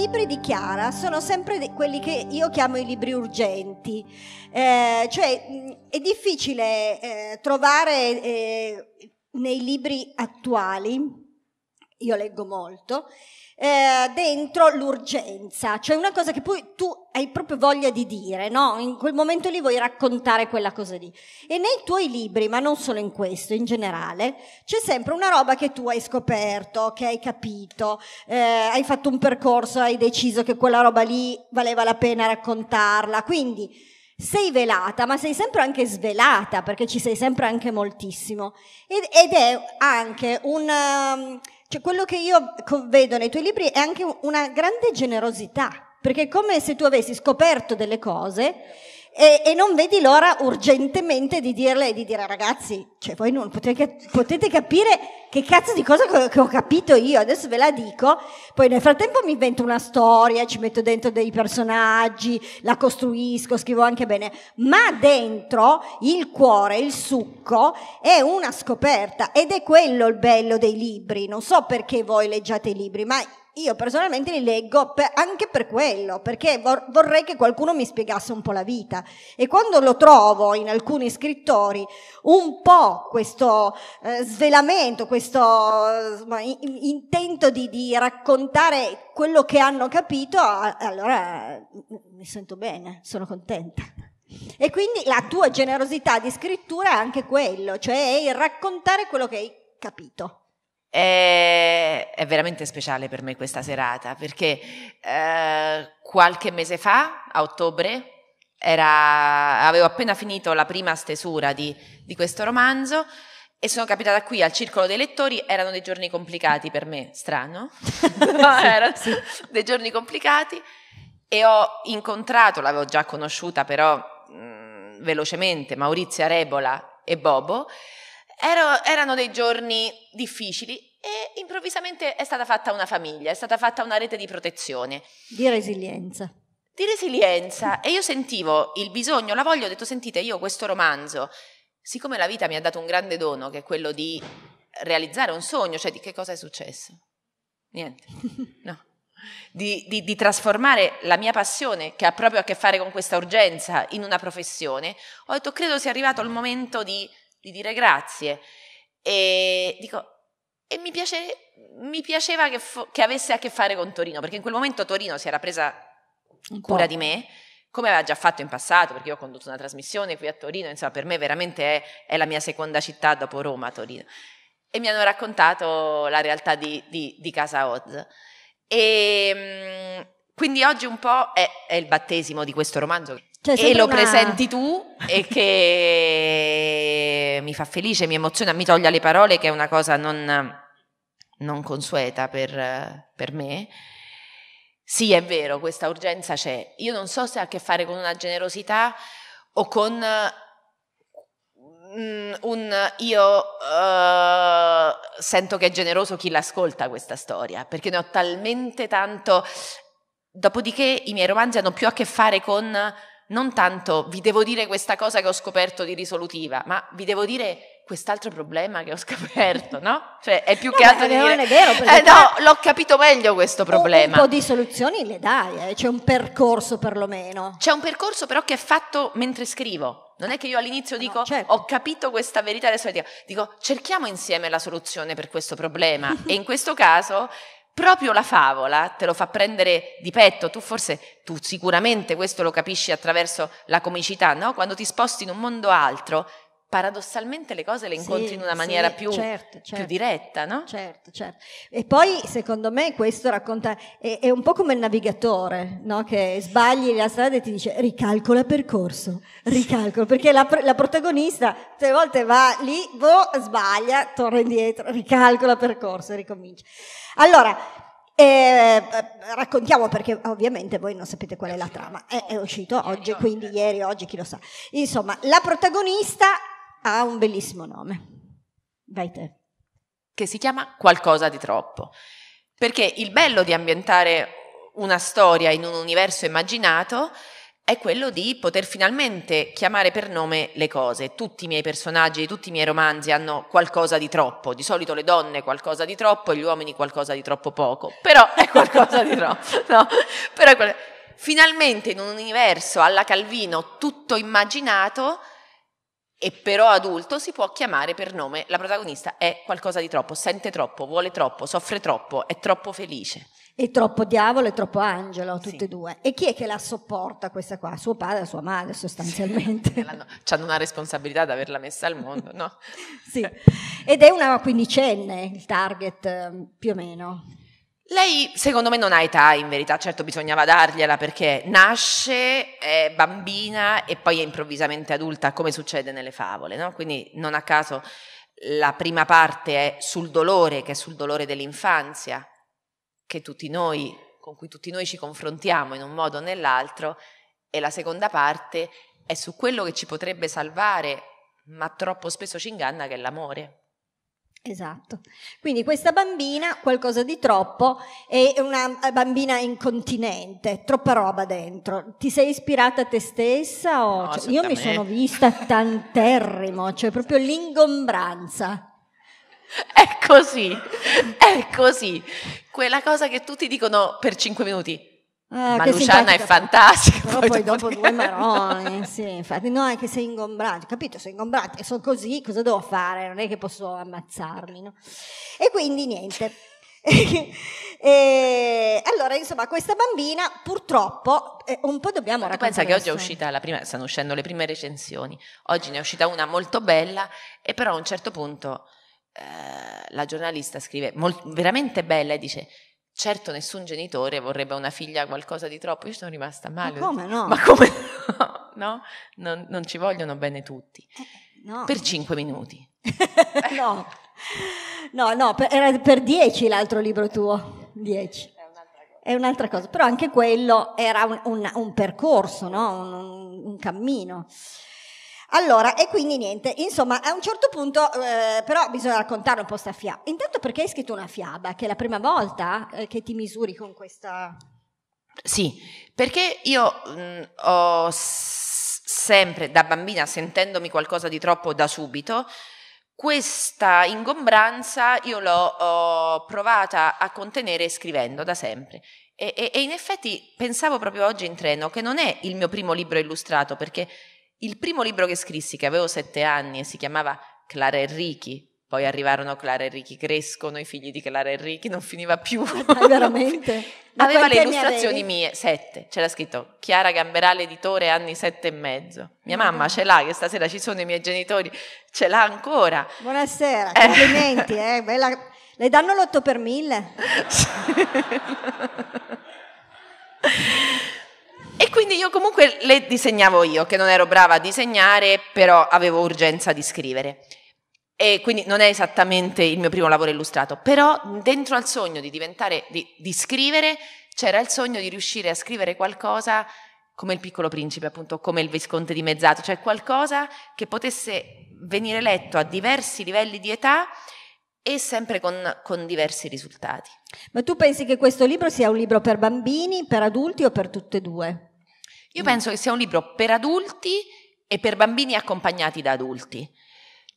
libri di Chiara sono sempre quelli che io chiamo i libri urgenti, eh, cioè è difficile eh, trovare eh, nei libri attuali, io leggo molto, eh, dentro l'urgenza, cioè una cosa che poi tu hai proprio voglia di dire, no? In quel momento lì vuoi raccontare quella cosa lì. E nei tuoi libri, ma non solo in questo, in generale, c'è sempre una roba che tu hai scoperto, che hai capito, eh, hai fatto un percorso, hai deciso che quella roba lì valeva la pena raccontarla. Quindi sei velata, ma sei sempre anche svelata, perché ci sei sempre anche moltissimo. Ed, ed è anche un... Ehm, cioè quello che io vedo nei tuoi libri è anche una grande generosità perché è come se tu avessi scoperto delle cose e, e non vedi l'ora urgentemente di dirle e di dire ragazzi, cioè voi non potete, potete capire che cazzo di cosa che ho capito io, adesso ve la dico, poi nel frattempo mi invento una storia, ci metto dentro dei personaggi, la costruisco, scrivo anche bene, ma dentro il cuore, il succo è una scoperta ed è quello il bello dei libri, non so perché voi leggiate i libri, ma io personalmente li leggo per, anche per quello, perché vor, vorrei che qualcuno mi spiegasse un po' la vita. E quando lo trovo in alcuni scrittori, un po' questo eh, svelamento, questo eh, intento di, di, raccontare quello che hanno capito, allora mi sento bene, sono contenta. E quindi la tua generosità di scrittura è anche quello, cioè è il raccontare quello che hai capito. È, è, veramente speciale per me questa serata perché eh, qualche mese fa, a ottobre, era, avevo appena finito la prima stesura di, di questo romanzo e sono capitata qui al circolo dei lettori, erano dei giorni complicati per me, strano, no, erano dei giorni complicati e ho incontrato, l'avevo già conosciuta però mh, mm, velocemente, Maurizia Rebola e Bobo Ero, erano dei giorni difficili e improvvisamente è stata fatta una famiglia, è stata fatta una rete di protezione. Di resilienza. Di resilienza. E io sentivo il bisogno, la voglia, ho detto sentite, io questo romanzo, siccome la vita mi ha dato un grande dono, che è quello di realizzare un sogno, cioè di che cosa è successo? Niente. No. Di, di, di, trasformare la mia passione, che ha proprio a che fare con questa urgenza, in una professione, ho detto credo sia arrivato il momento di di dire grazie. E dico, e mi, piace, mi piaceva che, fo- che, avesse a che fare con Torino, perché in quel momento Torino si era presa cura di me, come aveva già fatto in passato, perché io ho condotto una trasmissione qui a Torino, insomma per me veramente è, è la mia seconda città dopo Roma, Torino. E mi hanno raccontato la realtà di, di, di Casa Oz. E, mm, quindi oggi un po' è, è il battesimo di questo romanzo. Cioè, e lo una... presenti tu e che mi fa felice, mi emoziona, mi toglie le parole, che è una cosa non, non consueta per, per me. Sì, è vero, questa urgenza c'è. Io non so se ha a che fare con una generosità o con mm, un io uh, sento che è generoso chi l'ascolta questa storia, perché ne ho talmente tanto. Dopodiché i miei romanzi hanno più a che fare con non tanto vi devo dire questa cosa che ho scoperto di risolutiva, ma vi devo dire quest'altro problema che ho scoperto, no? Cioè è più no, che altro di dire, non è vero, eh no, l'ho capito meglio questo problema. Un po' di soluzioni le dai, eh? c'è un percorso perlomeno. C'è un percorso però che è fatto mentre scrivo. Non è che io all'inizio dico no, certo. ho capito questa verità, adesso dico cerchiamo insieme la soluzione per questo problema e in questo caso proprio la favola te lo fa prendere di petto, tu forse, tu sicuramente questo lo capisci attraverso la comicità, no? quando ti sposti in un mondo altro, paradossalmente le cose le incontri sì, in una maniera sì, più, certo, certo, più, diretta, no? Certo, certo. E poi, secondo me, questo racconta, è, è un po' come il navigatore, no? Che sbagli la strada e ti dice ricalcola percorso, ricalcola, perché la, la protagonista tre volte va lì, boh, sbaglia, torna indietro, ricalcola percorso e ricomincia. Allora, eh, raccontiamo perché ovviamente voi non sapete qual è la trama, è, è uscito oggi, quindi ieri, oggi, chi lo sa. Insomma, la protagonista ha un bellissimo nome. Vai te. Che si chiama Qualcosa di troppo. Perché il bello di ambientare una storia in un universo immaginato è quello di poter finalmente chiamare per nome le cose. Tutti i miei personaggi, tutti i miei romanzi hanno qualcosa di troppo. Di solito le donne qualcosa di troppo, e gli uomini qualcosa di troppo poco. Però è qualcosa di troppo. No. Però è qual- finalmente in un universo alla Calvino tutto immaginato e però adulto si può chiamare per nome la protagonista è qualcosa di troppo, sente troppo, vuole troppo, soffre troppo, è troppo felice. È troppo diavolo e troppo angelo, tutte sì. e due. E chi è che la sopporta questa qua? Suo padre, e sua madre sostanzialmente. Sì. Hanno una responsabilità di averla messa al mondo, no? sì. Ed è una quindicenne il target ehm, più o meno. Lei secondo me non ha età in verità, certo bisognava dargliela perché nasce, è bambina e poi è improvvisamente adulta come succede nelle favole, no? quindi non a caso la prima parte è sul dolore, che è sul dolore dell'infanzia, noi, con cui tutti noi ci confrontiamo in un modo o nell'altro, e la seconda parte è su quello che ci potrebbe salvare, ma troppo spesso ci inganna, che è l'amore. Esatto. Quindi questa bambina, qualcosa di troppo, è una eh, bambina incontinente, troppa roba dentro. Ti sei ispirata a te stessa? O... No, cioè, io mi sono vista tanterrimo, cioè proprio l'ingombranza. È così, è così. Quella cosa che tutti dicono per cinque minuti, Ah, ma Luciana è fantastica. Però poi, poi dopo, dopo due maroni, sì, infatti, no, è che sei ingombrato, capito? Sono ingombrato e sono così, cosa devo fare? Non è che posso ammazzarmi, no? E quindi niente. e, allora, insomma, questa bambina purtroppo eh, un po' dobbiamo raccontare. Pensa che oggi è uscita la prima, stanno uscendo le prime recensioni. Oggi ne è uscita una molto bella, e però a un certo punto eh, la giornalista scrive molt, veramente bella e dice certo nessun genitore vorrebbe una figlia qualcosa di troppo, io sono rimasta male. Ma come no? Ma come no? no? Non, non, ci vogliono bene tutti. Eh, no. Per cinque minuti. no, no, no per, era per dieci l'altro libro tuo, dieci. È un'altra cosa, però anche quello era un, un, un percorso, no? un, un cammino. Allora, e quindi niente, insomma, a un certo punto eh, però bisogna raccontare un po' sta fiaba. Intanto perché hai scritto una fiaba, che è la prima volta eh, che ti misuri con questa... Sì, perché io mh, mm, ho s- sempre da bambina, sentendomi qualcosa di troppo da subito, questa ingombranza io l'ho provata a contenere scrivendo da sempre. E, e, e in effetti pensavo proprio oggi in treno che non è il mio primo libro illustrato, perché il primo libro che scrissi, che avevo sette anni e si chiamava Clara Enrichi, poi arrivarono Clara Enrichi Crescono, i figli di Clara Enrichi, non finiva più. Ah, veramente? Ma Aveva le illustrazioni mie, sette, c'era scritto Chiara Gamberale, editore, anni sette e mezzo. Mia mamma ce l'ha, che stasera ci sono i miei genitori, ce l'ha ancora. Buonasera, eh. complimenti, eh, eh bella... Le danno l'otto per mille? quindi io comunque le disegnavo io, che non ero brava a disegnare, però avevo urgenza di scrivere. E quindi non è esattamente il mio primo lavoro illustrato, però dentro al sogno di diventare, di, di scrivere, c'era il sogno di riuscire a scrivere qualcosa come il piccolo principe, appunto, come il visconte di Mezzato, cioè qualcosa che potesse venire letto a diversi livelli di età e sempre con, con, diversi risultati. Ma tu pensi che questo libro sia un libro per bambini, per adulti o per tutte e due? Io mm. penso che sia un libro per adulti e per bambini accompagnati da adulti.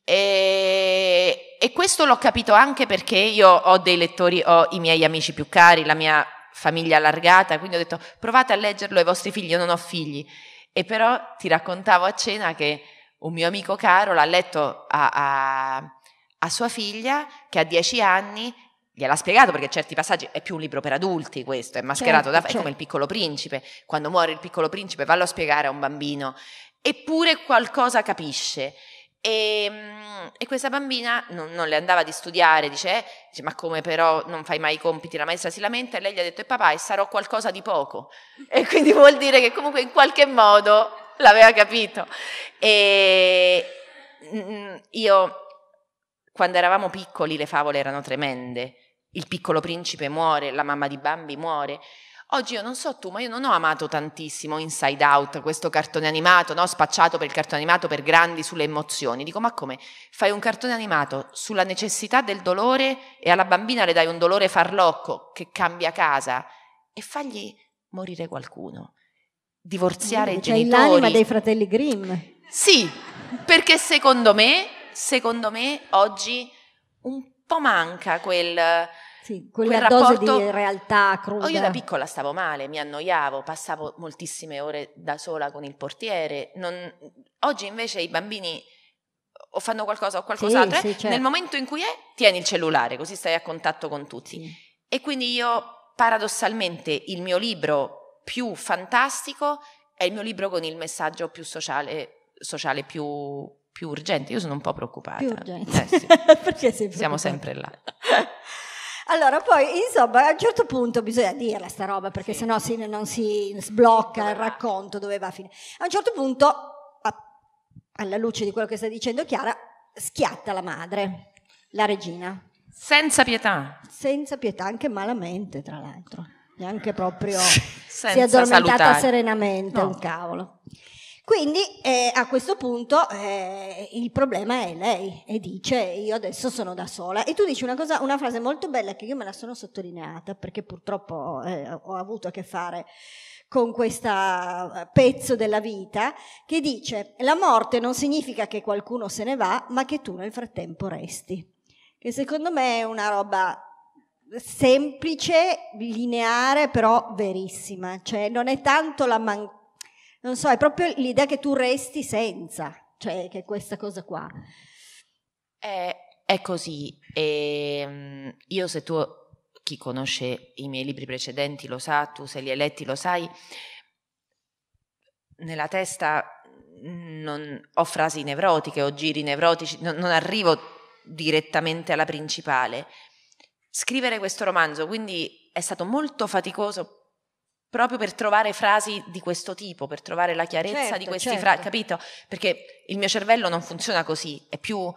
E, e, questo l'ho capito anche perché io ho dei lettori, ho i miei amici più cari, la mia famiglia allargata, quindi ho detto provate a leggerlo ai vostri figli, io non ho figli. E però ti raccontavo a cena che un mio amico caro l'ha letto a, a, a sua figlia che ha dieci anni gliel'ha spiegato perché certi passaggi è più un libro per adulti questo, è mascherato certo, da... Certo. è come certo. il piccolo principe, quando muore il piccolo principe vallo a spiegare a un bambino, eppure qualcosa capisce. E, ehm, e questa bambina non, non, le andava di studiare, dice, eh, dice, ma come però non fai mai i compiti, la maestra si lamenta e lei gli ha detto, e eh, papà, e sarò qualcosa di poco. E quindi vuol dire che comunque in qualche modo l'aveva capito. E mm, mm, io quando eravamo piccoli le favole erano tremende il piccolo principe muore, la mamma di Bambi muore. Oggi io non so tu, ma io non ho amato tantissimo Inside Out, questo cartone animato, no? spacciato per il cartone animato per grandi sulle emozioni. Dico, ma come? Fai un cartone animato sulla necessità del dolore e alla bambina le dai un dolore farlocco che cambia casa e fagli morire qualcuno, divorziare mm, i cioè, genitori. C'è l'anima dei fratelli Grimm. Sì, perché secondo me, secondo me oggi un po' manca quel... Sì, quella quel dose rapporto... di realtà cruda. io da piccola stavo male, mi annoiavo, passavo moltissime ore da sola con il portiere. Non... Oggi invece i bambini o fanno qualcosa o qualcos'altro. Sì, sì, eh, certo. Nel momento in cui è, tieni il cellulare, così stai a contatto con tutti. Sì. E quindi io, paradossalmente, il mio libro più fantastico è il mio libro con il messaggio più sociale, sociale più più urgente. Io sono un po' preoccupata. Più urgente. Eh, sì. Perché sei preoccupata? Siamo sempre là. Allora, poi insomma, a un certo punto bisogna dirla sta roba perché sì. sennò si, non si sblocca il racconto dove va a finire. A un certo punto, a, alla luce di quello che sta dicendo Chiara, schiatta la madre, la regina. Senza pietà. Senza pietà, anche malamente, tra l'altro. Neanche proprio Senza si è addormentata salutare. serenamente, no. un cavolo. Quindi eh, a questo punto eh, il problema è lei e dice io adesso sono da sola e tu dici una, cosa, una frase molto bella che io me la sono sottolineata perché purtroppo eh, ho avuto a che fare con questo eh, pezzo della vita che dice la morte non significa che qualcuno se ne va ma che tu nel frattempo resti che secondo me è una roba semplice, lineare però verissima cioè non è tanto la mancanza non so, è proprio l'idea che tu resti senza, cioè che questa cosa qua. È, è così. E, ehm, io se tu, chi conosce i miei libri precedenti lo sa, tu se li hai letti lo sai, nella testa mm, non, ho frasi nevrotiche, ho giri nevrotici, non, non arrivo direttamente alla principale. Scrivere questo romanzo, quindi è stato molto faticoso proprio per trovare frasi di questo tipo, per trovare la chiarezza certo, di questi certo. frasi, capito? Perché il mio cervello non funziona così, è più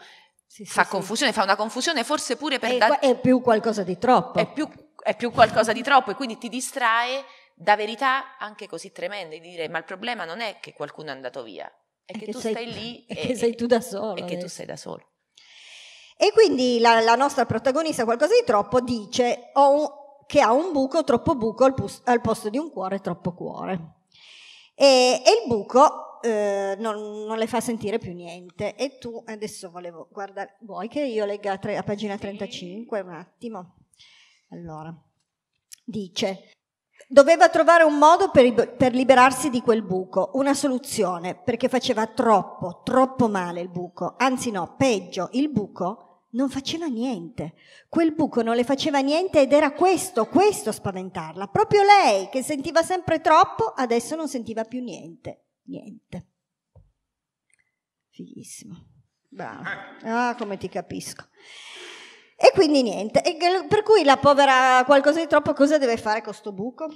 sì, fa sì. confusione, fa una confusione forse pure per... È, da- è più qualcosa di troppo. È più, è più qualcosa di troppo e quindi ti distrae da verità anche così tremende, di dire ma il problema non è che qualcuno è andato via, è, è che, che, tu sei, stai lì e che sei tu da solo. E che tu sei da solo. E quindi la, la nostra protagonista, qualcosa di troppo, dice ho un che ha un buco troppo buco al, pus- al posto di un cuore troppo cuore. E, e il buco eh, non, non, le fa sentire più niente. E tu adesso volevo guardare, vuoi che io legga tre, a pagina 35 un attimo? Allora, dice, Doveva trovare un modo per, per, liberarsi di quel buco, una soluzione, perché faceva troppo, troppo male il buco. Anzi no, peggio, il buco non faceva niente. Quel buco non le faceva niente ed era questo, questo a spaventarla. Proprio lei che sentiva sempre troppo, adesso non sentiva più niente. Niente. Fighissimo. Brava. Ah, come ti capisco. E quindi niente. E per cui la povera qualcosa di troppo cosa deve fare con sto buco?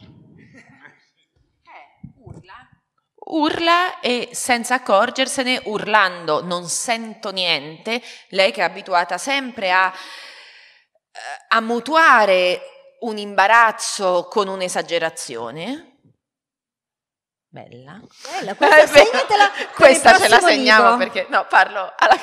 Urla e senza accorgersene, urlando, non sento niente, lei che è abituata sempre a, eh, a mutuare un imbarazzo con un'esagerazione, Bella. Bella, questa, segnatela questa ce la segniamo libro. perché no, parlo alla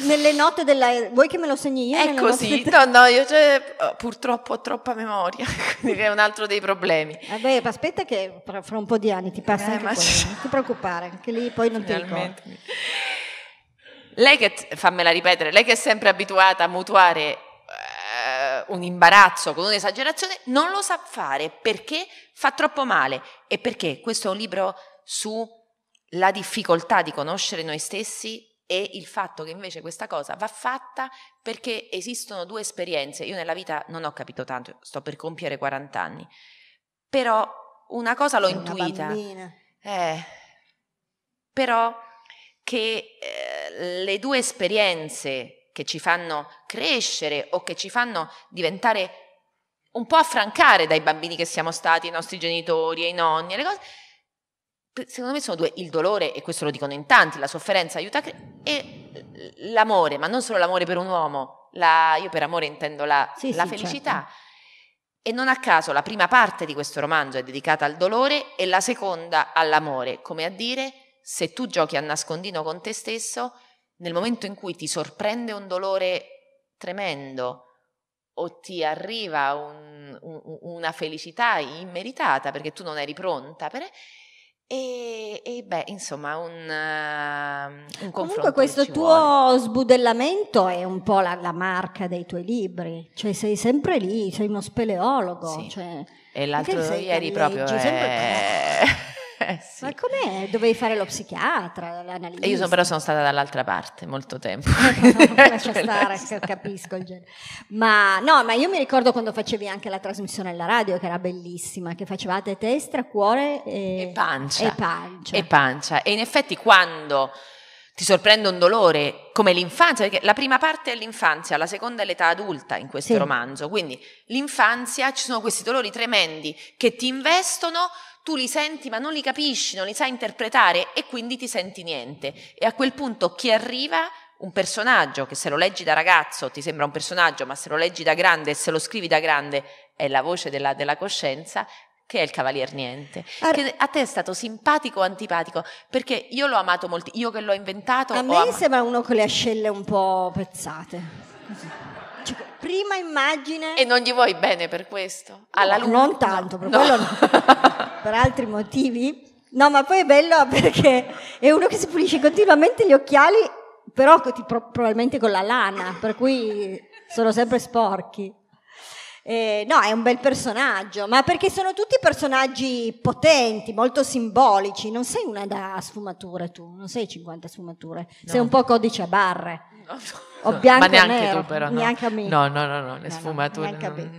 Nelle note della er-, vuoi che me lo segni io? È così. Nostre... No, no, io eh, purtroppo ho troppa memoria, quindi è un altro dei problemi. Vabbè, aspetta che fra un po' di anni ti passa eh, anche quello, non ti preoccupare, anche lì poi non Finalmente. ti ricordo. Lei che fammela ripetere, lei che è sempre abituata a mutuare eh, un imbarazzo, con un'esagerazione, non lo sa fare perché fa troppo male e perché questo è un libro sulla difficoltà di conoscere noi stessi e il fatto che invece questa cosa va fatta perché esistono due esperienze. Io nella vita non ho capito tanto, sto per compiere 40 anni, però una cosa l'ho una intuita. Eh, però che eh, le due esperienze che ci fanno crescere o che ci fanno diventare un po' affrancare dai bambini che siamo stati, i nostri genitori e i nonni, le cose. Secondo me sono due, il dolore, e questo lo dicono in tanti, la sofferenza aiuta a crescere, e l'amore, ma non solo l'amore per un uomo, la, io per amore intendo la, sì, la sì, certo. felicità. Certo. E non a caso la prima parte di questo romanzo è dedicata al dolore e la seconda all'amore, come a dire, se tu giochi a nascondino con te stesso, nel momento in cui ti sorprende un dolore tremendo o ti arriva un, un, una felicità immeritata perché tu non eri pronta per... E, e, beh, insomma, un, uh, un confronto. Comunque, questo tuo vuole. sbudellamento è un po' la, la, marca dei tuoi libri, cioè sei sempre lì, sei uno speleologo. Sì. Cioè, e l'altro ieri proprio. È... Sempre... Eh, sì. Ma com'è? Dovevi fare lo psichiatra, l'analista? Io sono, però sono stata dall'altra parte molto tempo. Ah, lascia stare, capisco il genere. Ma no, ma io mi ricordo quando facevi anche la trasmissione alla radio, che era bellissima, che facevate testa, cuore e, e, pancia. e pancia. E pancia. E in effetti quando ti sorprende un dolore come l'infanzia, perché la prima parte è l'infanzia, la seconda è l'età adulta in questo sì. romanzo, quindi l'infanzia ci sono questi dolori tremendi che ti investono, tu li senti ma non li capisci, non li sai interpretare e quindi ti senti niente. E a quel punto chi arriva un personaggio che se lo leggi da ragazzo ti sembra un personaggio, ma se lo leggi da grande e se lo scrivi da grande è la voce della, della coscienza, che è il Cavalier Niente. Ar- che a te è stato simpatico o antipatico? Perché io l'ho amato molto, io che l'ho inventato. A me am- sembra uno con le ascelle un po' pezzate. Così cioè, prima immagine... E non gli vuoi bene per questo? Alla no, non tanto, per, no. quello, per altri motivi. No, ma poi è bello perché è uno che si pulisce continuamente gli occhiali, però probabilmente con la lana, per cui sono sempre sporchi. Eh, no, è un bel personaggio, ma perché sono tutti personaggi potenti, molto simbolici. Non sei una da sfumature tu, non sei 50 sfumature, no. sei un po' codice a barre. No, O bianco Ma neanche nero. tu però. No. a me. No, no, no, no le sfumature. neanche a me.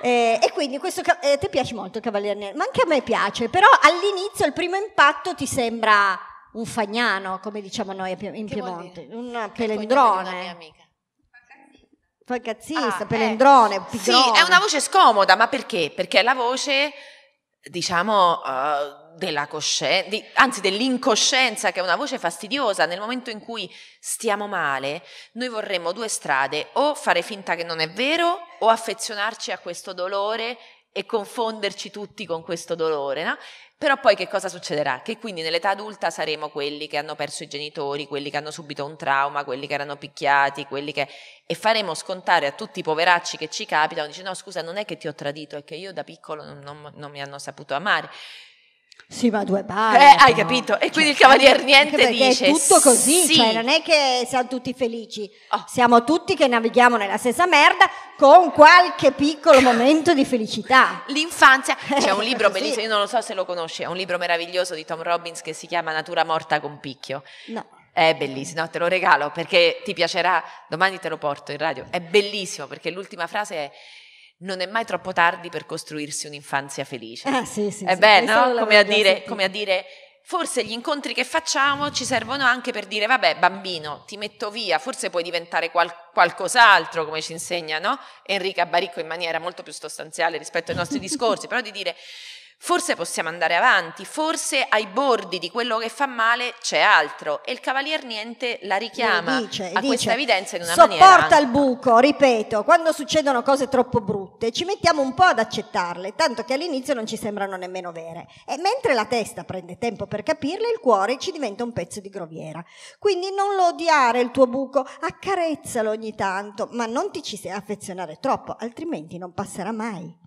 Eh, e quindi questo eh, ti piace molto il Cavaliere Nero, ma anche a me piace, però all'inizio il primo impatto ti sembra un fagnano, come diciamo noi in Piemonte, un pelendrone. Fancazzista, ah, eh. pelendrone, eh. Sì, è una voce scomoda, ma perché? Perché è la voce, diciamo, uh, della coscienza, di, anzi dell'incoscienza, che è una voce fastidiosa, nel momento in cui stiamo male, noi vorremmo due strade, o fare finta che non è vero, o affezionarci a questo dolore e confonderci tutti con questo dolore, no? Però poi che cosa succederà? Che quindi nell'età adulta saremo quelli che hanno perso i genitori, quelli che hanno subito un trauma, quelli che erano picchiati, quelli che... e faremo scontare a tutti i poveracci che ci capitano, dice no scusa non è che ti ho tradito, è che io da piccolo non, non, non mi hanno saputo amare. Sì, ma due palle. Eh, hai capito? E cioè, quindi cioè, il cavaliere niente dice. È tutto così, sì. cioè non è che siamo tutti felici. Oh. Siamo tutti che navighiamo nella stessa merda con qualche piccolo momento di felicità. L'infanzia. C'è un libro bellissimo, io non lo so se lo conosci, è un libro meraviglioso di Tom Robbins che si chiama Natura morta con picchio. No. È bellissimo, no, te lo regalo perché ti piacerà, domani te lo porto in radio. È bellissimo perché l'ultima frase è non è mai troppo tardi per costruirsi un'infanzia felice. Ah, sì, sì. E eh beh, sì, no? Come a, dire, come a dire, forse gli incontri che facciamo ci servono anche per dire, vabbè, bambino, ti metto via, forse puoi diventare qual- qualcos'altro, come ci insegna no? Enrica Baricco in maniera molto più sostanziale rispetto ai nostri discorsi, però di dire Forse possiamo andare avanti, forse ai bordi di quello che fa male c'è altro e il Cavalier Niente la richiama dice, a dice, questa evidenza in una maniera... Sopporta il buco, ripeto, quando succedono cose troppo brutte ci mettiamo un po' ad accettarle, tanto che all'inizio non ci sembrano nemmeno vere. E mentre la testa prende tempo per capirle, il cuore ci diventa un pezzo di groviera. Quindi non lo odiare il tuo buco, accarezzalo ogni tanto, ma non ti ci affezionare troppo, altrimenti non passerà mai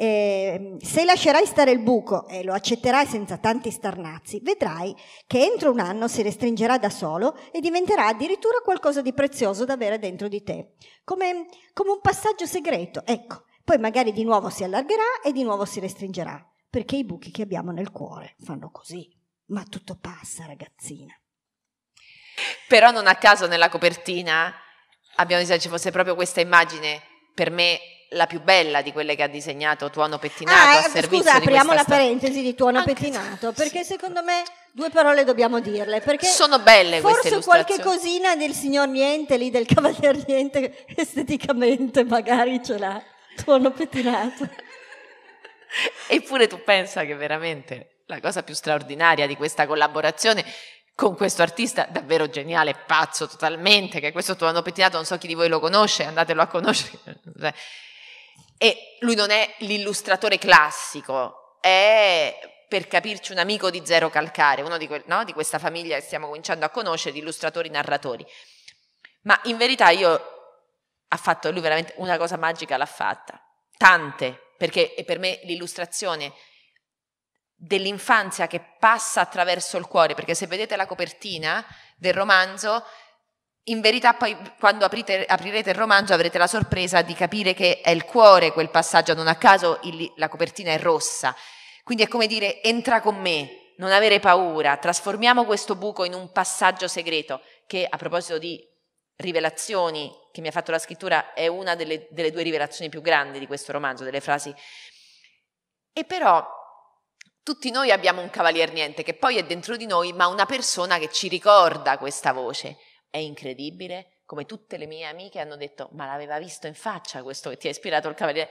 eh, se lascerai stare il buco e lo accetterai senza tanti starnazzi, vedrai che entro un anno si restringerà da solo e diventerà addirittura qualcosa di prezioso da avere dentro di te, come, come un passaggio segreto, ecco, poi magari di nuovo si allargherà e di nuovo si restringerà, perché i buchi che abbiamo nel cuore fanno così, ma tutto passa ragazzina. Però non a caso nella copertina abbiamo detto ci fosse proprio questa immagine, per me la più bella di quelle che ha disegnato Tuono Pettinato. Ah, eh, scusa, apriamo la parentesi di Tuono Anche Pettinato, perché sì. secondo me due parole dobbiamo dirle. Perché Sono belle Forse qualche cosina del signor Niente, lì del cavalier Niente, esteticamente magari ce l'ha Tuono Pettinato. Eppure tu pensa che veramente la cosa più straordinaria di questa collaborazione con questo artista davvero geniale, pazzo totalmente, che questo Tuono Pettinato, non so chi di voi lo conosce, andatelo a conoscere e lui non è l'illustratore classico, è per capirci un amico di Zero Calcare, uno di, que- no? di questa famiglia che stiamo cominciando a conoscere, di illustratori narratori. Ma in verità io ha fatto lui veramente una cosa magica l'ha fatta. Tante, perché per me l'illustrazione dell'infanzia che passa attraverso il cuore, perché se vedete la copertina del romanzo in verità poi quando aprite, aprirete il romanzo avrete la sorpresa di capire che è il cuore quel passaggio, non a caso il, la copertina è rossa, quindi è come dire entra con me, non avere paura, trasformiamo questo buco in un passaggio segreto che a proposito di rivelazioni che mi ha fatto la scrittura è una delle, delle due rivelazioni più grandi di questo romanzo, delle frasi. E però tutti noi abbiamo un cavalier niente che poi è dentro di noi, ma una persona che ci ricorda questa voce. È incredibile come tutte le mie amiche hanno detto ma l'aveva visto in faccia questo che ti ha ispirato il cavaliere.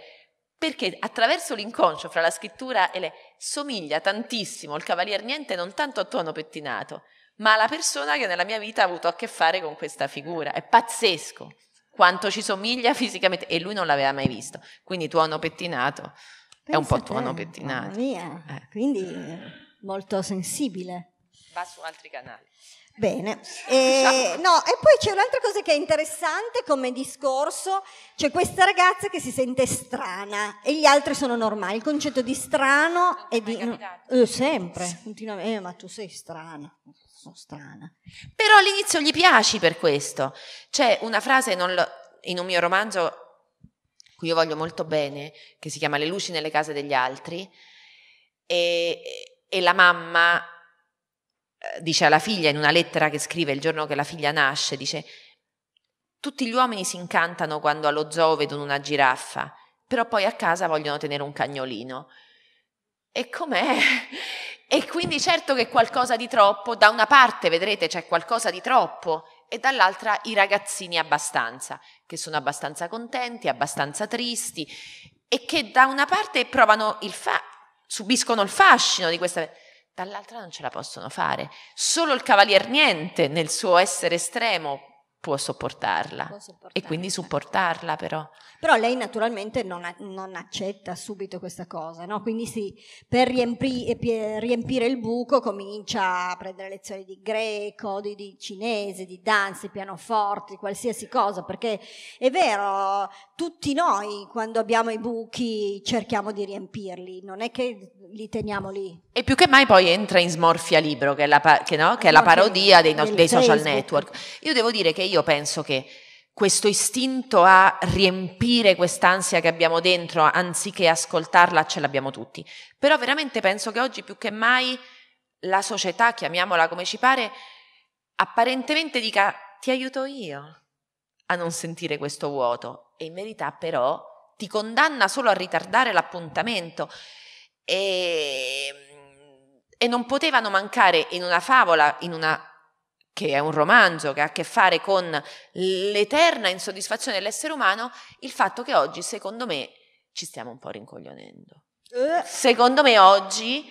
Perché attraverso l'inconscio fra la scrittura e le somiglia tantissimo il cavaliere niente non tanto a tuono pettinato, ma alla persona che nella mia vita ha avuto a che fare con questa figura. È pazzesco quanto ci somiglia fisicamente e lui non l'aveva mai visto. Quindi tuono pettinato Pensa è un po' tuono te, pettinato. Mia. Eh. Quindi molto sensibile. Va su altri canali. Bene, e, eh, no, e poi c'è un'altra cosa che è interessante come discorso, c'è questa ragazza che si sente strana e gli altri sono normali, il concetto di strano è di... Eh, sempre, continuamente, eh, ma tu sei strana, sono strana. Però all'inizio gli piaci per questo, c'è una frase lo, in un mio romanzo, cui io voglio molto bene, che si chiama Le luci nelle case degli altri, e, e la mamma eh, dice alla figlia in una lettera che scrive il giorno che la figlia nasce, dice tutti gli uomini si incantano quando allo zoo vedono una giraffa, però poi a casa vogliono tenere un cagnolino. E com'è? E quindi certo che qualcosa di troppo, da una parte vedrete c'è qualcosa di troppo e dall'altra i ragazzini abbastanza, che sono abbastanza contenti, abbastanza tristi e che da una parte provano il fa- subiscono il fascino di questa dall'altra non ce la possono fare. Solo il cavalier niente nel suo essere estremo può sopportarla, può sopportarla. e quindi supportarla però. Però lei naturalmente non, non accetta subito questa cosa, no? quindi sì, per, riempri, per riempire il buco comincia a prendere lezioni di greco, di, di cinese, di danze, pianoforti, qualsiasi cosa, perché è vero, tutti noi quando abbiamo i buchi cerchiamo di riempirli, non è che li teniamo lì. E più che mai poi entra in Smorfia Libro, che è la, che no? che è la parodia dei, no- dei social network. Io devo dire che io io penso che questo istinto a riempire quest'ansia che abbiamo dentro, anziché ascoltarla, ce l'abbiamo tutti. Però veramente penso che oggi più che mai la società, chiamiamola come ci pare, apparentemente dica ti aiuto io a non sentire questo vuoto e in verità però ti condanna solo a ritardare l'appuntamento e, e non potevano mancare in una favola, in una che è un romanzo che ha a che fare con l'eterna insoddisfazione dell'essere umano, il fatto che oggi, secondo me, ci stiamo un po' rincoglionendo. Eh. Secondo me oggi,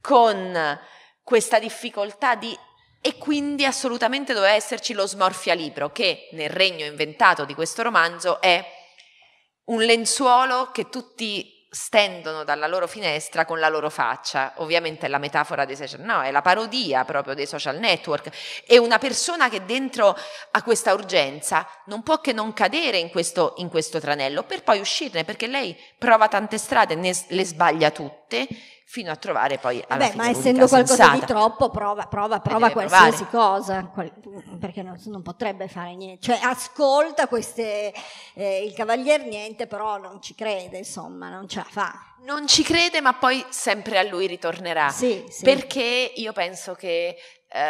con questa difficoltà di... E quindi assolutamente doveva esserci lo smorfia libro, che nel regno inventato di questo romanzo è un lenzuolo che tutti stendono dalla loro finestra con la loro faccia. Ovviamente è la metafora dei social, no, è la parodia proprio dei social network. E una persona che dentro a questa urgenza non può che non cadere in questo, in questo tranello per poi uscirne, perché lei prova tante strade, ne, le sbaglia tutte fino a trovare poi alla Beh, fine ma essendo qualcosa sensata. di troppo prova, prova, eh, prova qualsiasi provare. cosa perché non, non, potrebbe fare niente cioè ascolta queste eh, il cavalier niente però non ci crede insomma non ce la fa non ci crede ma poi sempre a lui ritornerà sì, sì. perché io penso che eh,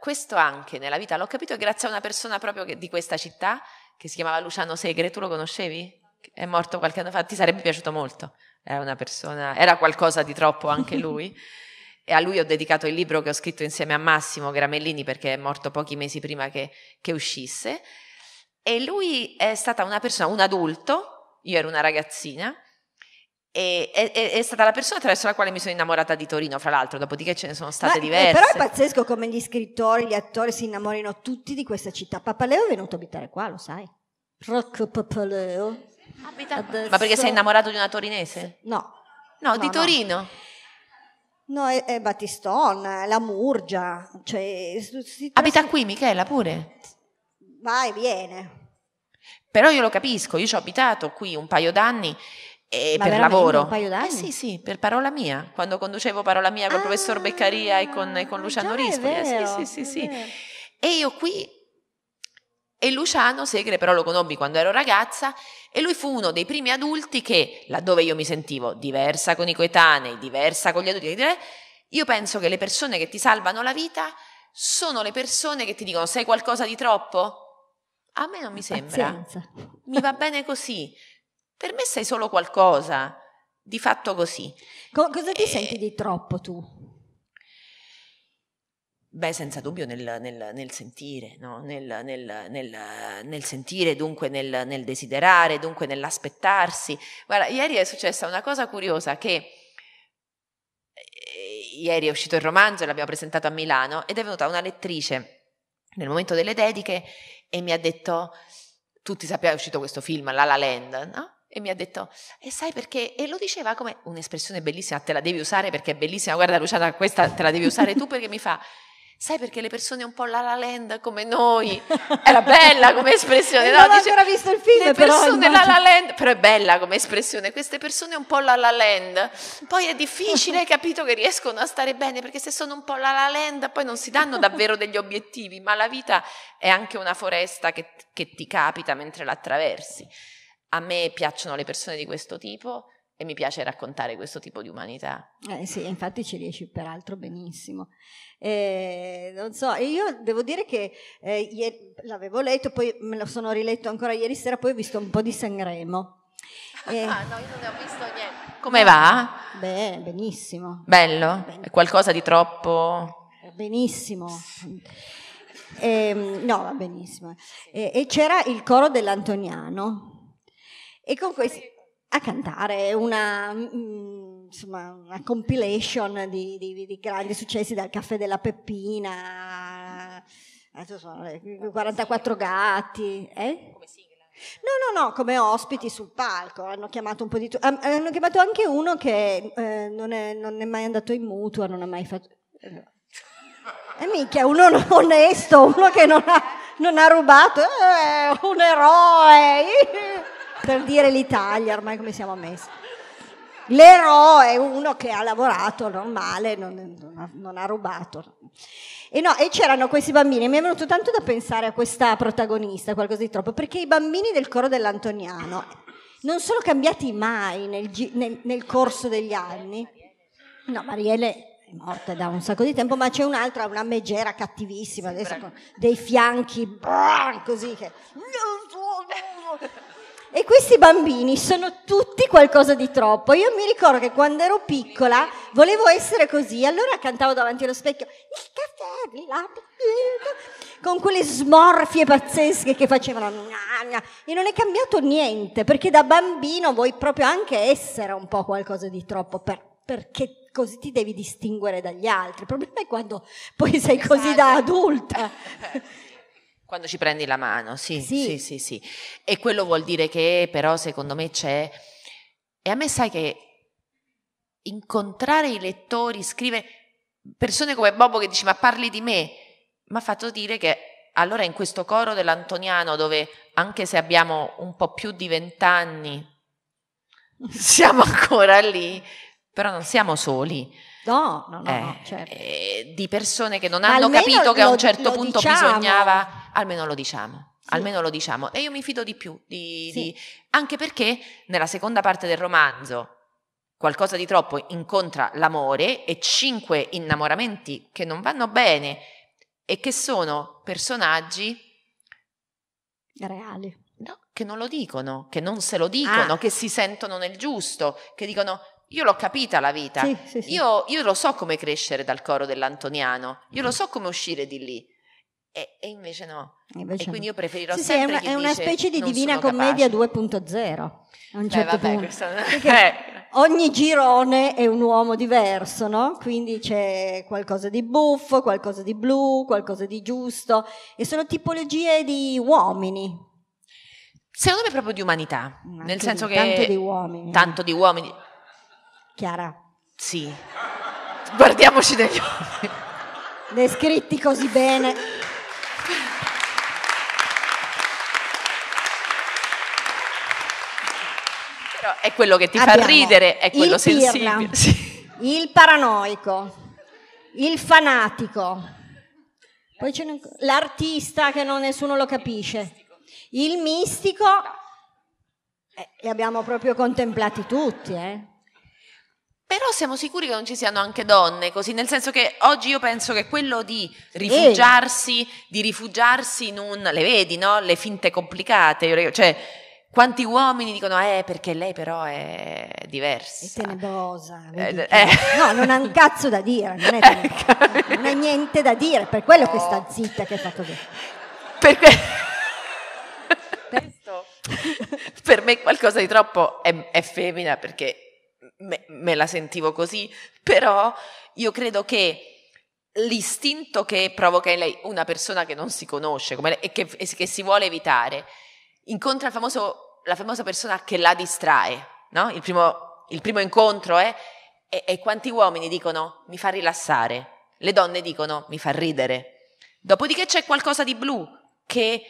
questo anche nella vita l'ho capito grazie a una persona proprio che, di questa città che si chiamava Luciano Segre tu lo conoscevi? è morto qualche anno fa ti sarebbe piaciuto molto era una persona, era qualcosa di troppo anche lui. e a lui ho dedicato il libro che ho scritto insieme a Massimo Gramellini perché è morto pochi mesi prima che, che uscisse. E lui è stata una persona, un adulto, io ero una ragazzina, e, è, è stata la persona attraverso la quale mi sono innamorata di Torino, fra l'altro, dopodiché ce ne sono state Ma, eh, diverse. Però è pazzesco come gli scrittori, gli attori si innamorino tutti di questa città. Papaleo è venuto a abitare qua, lo sai. Rocco Papaleo. Ma perché sei innamorato di una torinese? No. No, no di Torino. No. è, è Battiston, è la Murgia. Cioè, si Abita qui Michela pure? Vai, viene. Però io lo capisco, io ci ho abitato qui un paio d'anni e eh, Ma per lavoro. Un paio d'anni? Eh sì, sì, per parola mia, quando conducevo parola mia con il ah, professor Beccaria e con, e con Luciano Rispoli. Eh, sì, sì, sì, sì. E io qui e Luciano Segre però lo conobbi quando ero ragazza e lui fu uno dei primi adulti che, laddove io mi sentivo diversa con i coetanei, diversa con gli adulti, io penso che le persone che ti salvano la vita sono le persone che ti dicono sei qualcosa di troppo? A me non mi sembra. Pazienza. Mi va bene così. Per me sei solo qualcosa, di fatto così. Co- cosa ti e... Eh, senti di troppo tu? Beh, senza dubbio nel, nel, nel sentire, no? nel, nel, sentire, dunque nel, desiderare, dunque nell'aspettarsi. Guarda, ieri è successa una cosa curiosa che eh, ieri è uscito il romanzo e l'abbiamo presentato a Milano ed è venuta una lettrice nel momento delle dediche e mi ha detto, tutti sappiamo, è uscito questo film, La La Land, no? e mi ha detto e sai perché e lo diceva come un'espressione bellissima te la devi usare perché è bellissima guarda Luciana questa te la devi usare tu perché mi fa Sai perché le persone un po' la la land come noi, era bella come espressione, no? Non ho Dice, ancora visto il film, le però, persone la la land, però è bella come espressione, queste persone un po' la la land, poi è difficile, capito, che riescono a stare bene, perché se sono un po' la la land poi non si danno davvero degli obiettivi, ma la vita è anche una foresta che, che ti capita mentre la attraversi. A me piacciono le persone di questo tipo, e mi piace raccontare questo tipo di umanità. Eh sì, infatti ci riesci peraltro benissimo. Eh, non so, e io devo dire che eh, ieri, l'avevo letto, poi me lo sono riletto ancora ieri sera, poi ho visto un po' di Sanremo. Eh, ah, no, io non ne ho visto niente. Come va? Beh, benissimo. Bello? È qualcosa di troppo? Eh, benissimo. Eh, no, va benissimo. Eh, e c'era il coro dell'Antoniano. E con questi a cantare una mm, insomma, una compilation di, di, di, grandi successi dal Caffè della Peppina, 44 eh, gatti. Eh? No, no, no, come ospiti sul palco, hanno chiamato un po' di... Tu- hanno chiamato anche uno che eh, non, è, non, è, mai andato in mutua, non ha mai fatto... E eh, minchia, uno onesto, uno che non ha, non ha rubato, eh, un eroe, per dire l'Italia ormai come siamo messi. L'eroe è uno che ha lavorato normale, non, non, ha, non ha, rubato. E, no, e c'erano questi bambini, mi è venuto tanto da pensare a questa protagonista, qualcosa di troppo, perché i bambini del coro dell'Antoniano non sono cambiati mai nel, nel, nel corso degli anni. No, Marielle morta da un sacco di tempo, ma c'è un'altra, una megera cattivissima, adesso, con dei fianchi così che... E questi bambini sono tutti qualcosa di troppo. Io mi ricordo che quando ero piccola volevo essere così, allora cantavo davanti allo specchio il caffè, la con quelle smorfie pazzesche che facevano e non è cambiato niente perché da bambino vuoi proprio anche essere un po' qualcosa di troppo per, perché così ti devi distinguere dagli altri. Il problema è quando poi sei esatto. così da esatto. adulta. Quando ci prendi la mano, sì, sì, sì, sì. sì. E quello vuol dire che però secondo me c'è... E a me sai che incontrare i lettori, scrivere persone come Bobo che dice ma parli di me, mi ha fatto dire che allora in questo coro dell'Antoniano dove anche se abbiamo un po' più di vent'anni siamo ancora lì, però non siamo soli. No, no, no, eh, no certo. eh, di persone che non Ma hanno capito lo, che a un certo punto diciamo. bisognava, almeno lo diciamo. Sì. Almeno lo diciamo, e io mi fido di più, di, sì. di, anche perché nella seconda parte del romanzo qualcosa di troppo incontra l'amore e cinque innamoramenti che non vanno bene e che sono personaggi reali. No, che non lo dicono, che non se lo dicono, ah. che si sentono nel giusto, che dicono io l'ho capita la vita, sì, sì, sì. Io, io, lo so come crescere dal coro dell'Antoniano, io lo so come uscire di lì. E, e invece no. Invece e quindi io preferirò sì, sempre sì, è, una, è una specie di Divina Commedia 2.0. A un certo eh, vabbè, punto. Questo... Eh. ogni girone è un uomo diverso, no? Quindi c'è qualcosa di buffo, qualcosa di blu, qualcosa di giusto, e sono tipologie di uomini. Secondo me proprio di umanità, Anche nel senso di, che tanto di uomini. Tanto di uomini Chiara. Sì. Guardiamoci negli occhi. Descritti così bene. Però è quello che ti Abbiamo fa ridere, è quello sensibile. Sì. Il paranoico, il fanatico, poi c'è l'artista che non, nessuno lo capisce, il mistico, eh, li abbiamo proprio contemplati tutti, eh. Però siamo sicuri che non ci siano anche donne così, nel senso che oggi io penso che quello di rifugiarsi, di rifugiarsi in un... le vedi, no? Le finte complicate, cioè quanti uomini dicono eh perché lei però è diversa è tenebrosa eh, eh. no non ha un cazzo da dire non, è eh, non ha niente da dire per quello che sta zitta che hai fatto così per, per me qualcosa di troppo è, è femmina perché me, me la sentivo così, però io credo che l'istinto che provoca in lei una persona che non si conosce lei, e che, e che, si vuole evitare, incontra famoso, la famosa persona che la distrae. No? Il, primo, il, primo, incontro è, e, e quanti uomini dicono mi fa rilassare, le donne dicono mi fa ridere. Dopodiché c'è qualcosa di blu che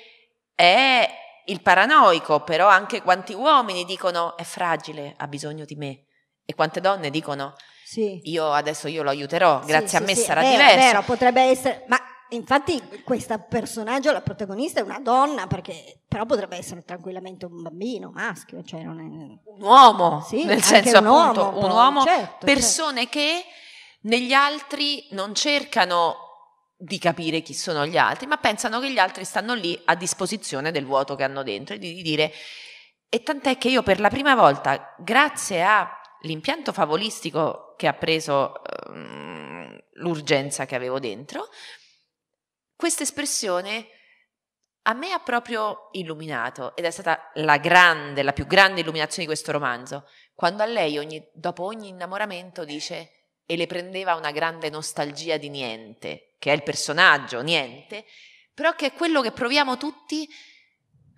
è il paranoico, però anche quanti uomini dicono è fragile, ha bisogno di me. E quante donne dicono sì. io adesso io lo aiuterò, grazie sì, a me sarà è vero, diverso. È vero, potrebbe essere, ma infatti questa personaggio, la protagonista è una donna, perché, però potrebbe essere tranquillamente un bambino, maschio, cioè non è... un uomo, sì, nel senso un appunto uomo, un uomo, certo, persone certo. che negli altri non cercano di capire chi sono gli altri, ma pensano che gli altri stanno lì a disposizione del vuoto che hanno dentro e di dire... E tant'è che io per la prima volta, grazie a l'impianto favolistico che ha preso um, l'urgenza che avevo dentro, questa espressione a me ha proprio illuminato ed è stata la grande, la più grande illuminazione di questo romanzo, quando a lei ogni, dopo ogni innamoramento dice e le prendeva una grande nostalgia di niente, che è il personaggio, niente, però che è quello che proviamo tutti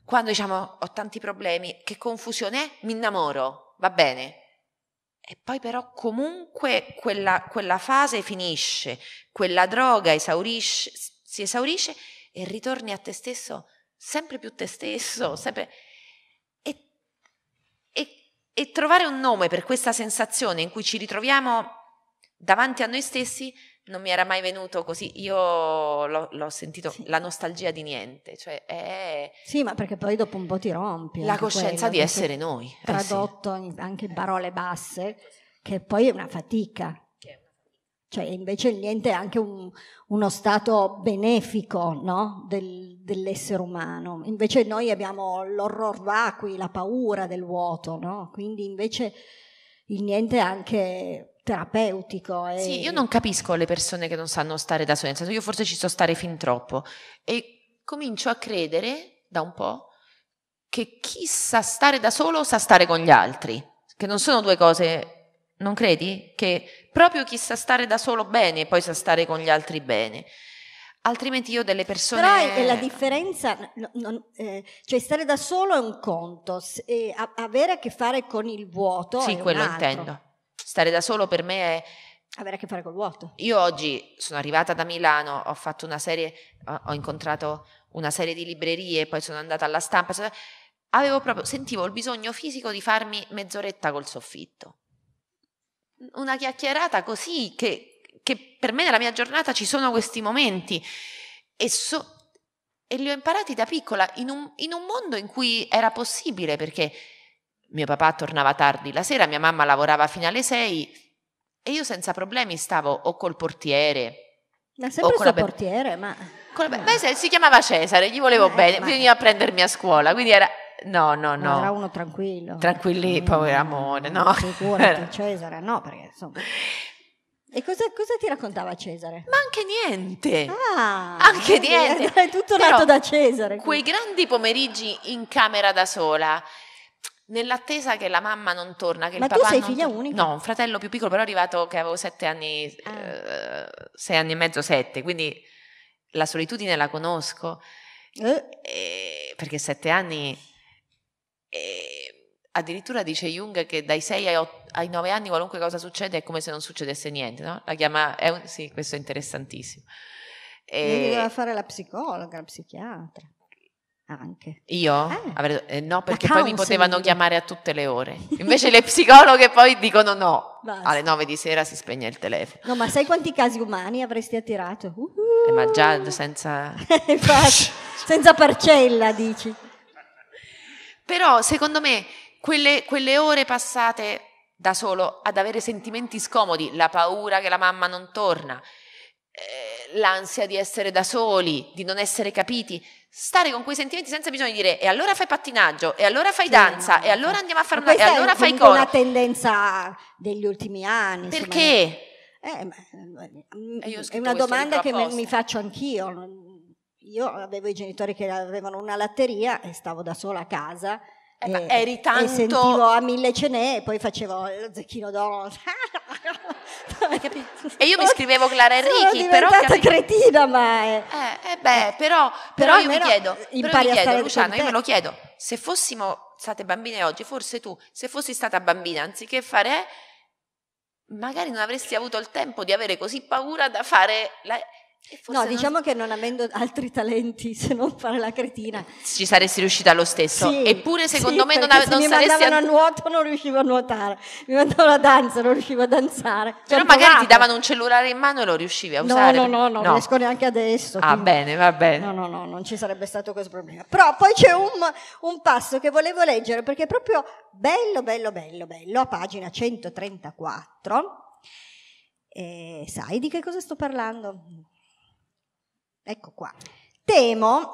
quando diciamo ho tanti problemi, che confusione è, mi innamoro, va bene, e poi però comunque quella, quella fase finisce, quella droga esaurisce, si esaurisce e ritorni a te stesso, sempre più te stesso, sempre... E, e, e trovare un nome per questa sensazione in cui ci ritroviamo davanti a noi stessi non mi era mai venuto così, io l'ho, l'ho sentito sì. la nostalgia di niente, cioè è... Sì, ma perché poi dopo un po' ti rompi. La coscienza quello, di essere noi. Tradotto eh sì. anche in parole basse, che poi è una fatica. Cioè invece il niente è anche un, uno stato benefico no? Del, dell'essere umano. Invece noi abbiamo l'horror vacui, la paura del vuoto, no? Quindi invece il niente è anche terapeutico. E... Sì, io non capisco le persone che non sanno stare da sole, io forse ci so stare fin troppo e comincio a credere da un po' che chi sa stare da solo sa stare con gli altri, che non sono due cose, non credi? Che proprio chi sa stare da solo bene poi sa stare con gli altri bene. Altrimenti io delle persone... Però è la differenza, no, no, eh, cioè stare da solo è un conto, eh, avere a che fare con il vuoto... Sì, quello altro. intendo. Stare da solo per me è... Avere a che fare col vuoto. Io oggi sono arrivata da Milano, ho fatto una serie, ho incontrato una serie di librerie, poi sono andata alla stampa. Avevo proprio, sentivo il bisogno fisico di farmi mezz'oretta col soffitto. Una chiacchierata così che, che per me nella mia giornata ci sono questi momenti e so, e li ho imparati da piccola in un, in un, mondo in cui era possibile perché mio papà tornava tardi la sera, mia mamma lavorava fino alle sei e io senza problemi stavo o col portiere. Ma sempre col portiere, ma... Con la... Beh, si chiamava Cesare, gli volevo eh, bene, ma... veniva a prendermi a scuola, quindi era... No, no, no. no era uno tranquillo. Tranquilli, mm, povero amore, no? Figurati, Cesare, no, perché insomma... E cosa, cosa, ti raccontava Cesare? Ma anche niente! Ah, anche niente! È tutto Però nato da Cesare. Quei grandi pomeriggi in camera da sola, Nell'attesa che la mamma non torna, che Ma il papà. Ma tu sei figlia tor- unica? No, un fratello più piccolo, però è arrivato che avevo sette anni, ah. eh, sei anni e mezzo, sette, quindi la solitudine la conosco. Eh. Eh, perché sette anni. addirittura dice Jung che dai sei ai, 8, ai 9 anni qualunque cosa succede è come se non succedesse niente, no? La chiama. Un, sì, questo è interessantissimo. E... Devi fare la psicologa, la psichiatra anche. Io? Eh, Avrei, eh, no, perché poi mi potevano chiamare a tutte le ore. Invece le psicologhe poi dicono no. Basta. Alle 9 di sera si spegne il telefono. No, ma sai quanti casi umani avresti attirato? Uh-huh. Eh, ma già senza... Infatti, senza parcella, dici. Però, secondo me, quelle, quelle ore passate da solo ad avere sentimenti scomodi, la paura che la mamma non torna, eh, l'ansia di essere da soli, di non essere capiti, stare con quei sentimenti senza bisogno di dire e allora fai pattinaggio, e allora fai danza, e allora andiamo a fare una... e allora fai cosa. È una tendenza degli ultimi anni. Perché? Insomma, eh, mm, mm, è una domanda che mi, mi faccio anch'io. Io avevo i genitori che avevano una latteria e stavo da sola a casa. Eh, e, eri tanto... e sentivo a mille cenè e poi facevo eh, lo zecchino d'oro Hai capito? E io mi scrivevo Clara Enrichi, sono però diventata cretina, ma è... Eh, eh beh, eh, però, però, però io mi chiedo, però mi chiedo Luciano, io me lo chiedo, se fossimo state bambine oggi, forse tu, se fossi stata bambina, anziché fare magari non avresti avuto il tempo di avere così paura da fare la, No, diciamo che non avendo altri talenti se non fare la cretina. Ci saresti riuscita lo stesso. Sì, Eppure secondo sì, me non, av- non se saresti... Mi mandavano a nuoto non riuscivo a nuotare, mi mandavano a danza non riuscivo a danzare. Cioè, Però Ho magari ti davano un cellulare in mano e lo riuscivi a usare. No, no, no, no, no. non riesco neanche adesso. Ah quindi... bene, va bene. No, no, no, non ci sarebbe stato questo problema. Però poi c'è un, un passo che volevo leggere perché è proprio bello, bello, bello, bello, a pagina 134. Eh, sai di che cosa sto parlando? Ecco qua. Temo